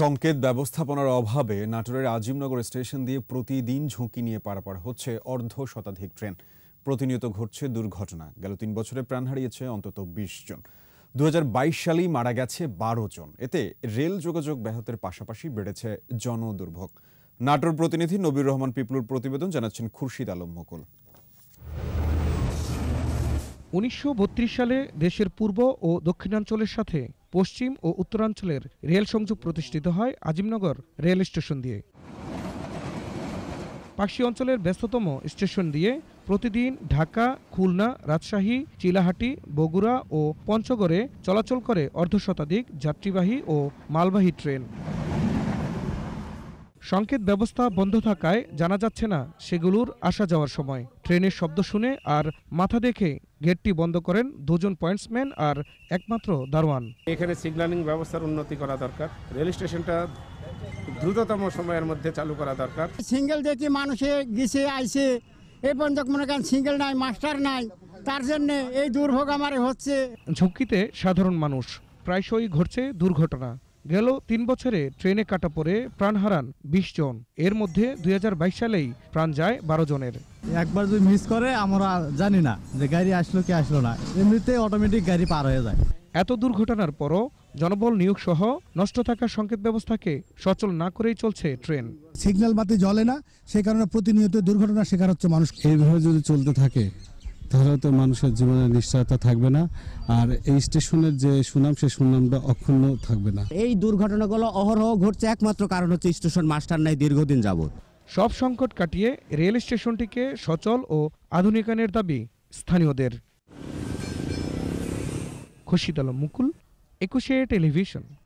সংকেত ব্যবস্থাপনার অভাবে নাটোরের আজিমনগর স্টেশন দিয়ে প্রতিদিন ঝুঁকি নিয়ে পারাপার হচ্ছে অর্ধ শতাধিক ট্রেন প্রতিনিয়ত ঘটছে দুর্ঘটনা গেল তিন বছরে প্রাণ হারিয়েছে অন্তত বিশ জন দু সালেই মারা গেছে বারো জন এতে রেল যোগাযোগ ব্যাহতের পাশাপাশি বেড়েছে জনদুর্ভোগ নাটোর প্রতিনিধি নবীর রহমান পিপলুর প্রতিবেদন জানাচ্ছেন খুরশিদ আলম মকুল উনিশশো সালে দেশের পূর্ব ও দক্ষিণাঞ্চলের সাথে পশ্চিম ও উত্তরাঞ্চলের রেল সংযোগ প্রতিষ্ঠিত হয় আজিমনগর রেল স্টেশন দিয়ে পাকশি অঞ্চলের ব্যস্ততম স্টেশন দিয়ে প্রতিদিন ঢাকা খুলনা রাজশাহী চিলাহাটি বগুড়া ও পঞ্চগড়ে চলাচল করে অর্ধশতাধিক যাত্রীবাহী ও মালবাহী ট্রেন সংকেত ব্যবস্থা বন্ধ থাকায় জানা যাচ্ছে না সেগুলোর আসা যাওয়ার সময় ট্রেনের শব্দ শুনে আর মাথা দেখে গেটটি বন্ধ করেন দুজন পয়েন্টসম্যান আর একমাত্র দারোয়ান এখানে সিগনালিং ব্যবস্থার উন্নতি করা দরকার রেল স্টেশনটা দ্রুততম সময়ের মধ্যে চালু করা দরকার সিঙ্গেল দেখি মানুষে গেছে আইছে এই পর্যন্ত মনে করেন সিঙ্গেল নাই মাস্টার নাই তার জন্য এই দুর্ভোগ আমার হচ্ছে ঝুঁকিতে সাধারণ মানুষ প্রায়শই ঘটছে দুর্ঘটনা গেল তিন বছরে ট্রেনে কাটা পড়ে প্রাণ হারান বিশ জন এর মধ্যে দুই সালেই প্রাণ যায় বারো জনের একবার যদি মিস করে আমরা জানি না যে গাড়ি আসলো কি আসলো না এমনিতে অটোমেটিক গাড়ি পার হয়ে যায় এত দুর্ঘটনার পরও জনবল নিয়োগ সহ নষ্ট থাকা সংকেত ব্যবস্থাকে সচল না করেই চলছে ট্রেন সিগন্যাল বাতি জ্বলে না সে কারণে প্রতিনিয়ত দুর্ঘটনা শিকার হচ্ছে মানুষ এইভাবে যদি চলতে থাকে তাহলে তো মানুষের জীবনে নিশ্চয়তা থাকবে না আর এই স্টেশনের যে সুনাম সে সুনামটা অক্ষুণ্ণ থাকবে না এই দুর্ঘটনাগুলো অহরহ ঘটছে একমাত্র কারণ হচ্ছে স্টেশন মাস্টার নাই দীর্ঘদিন যাবত সব সংকট কাটিয়ে রেল স্টেশনটিকে সচল ও আধুনিকায়নের দাবি স্থানীয়দের খুশিদল মুকুল একুশে টেলিভিশন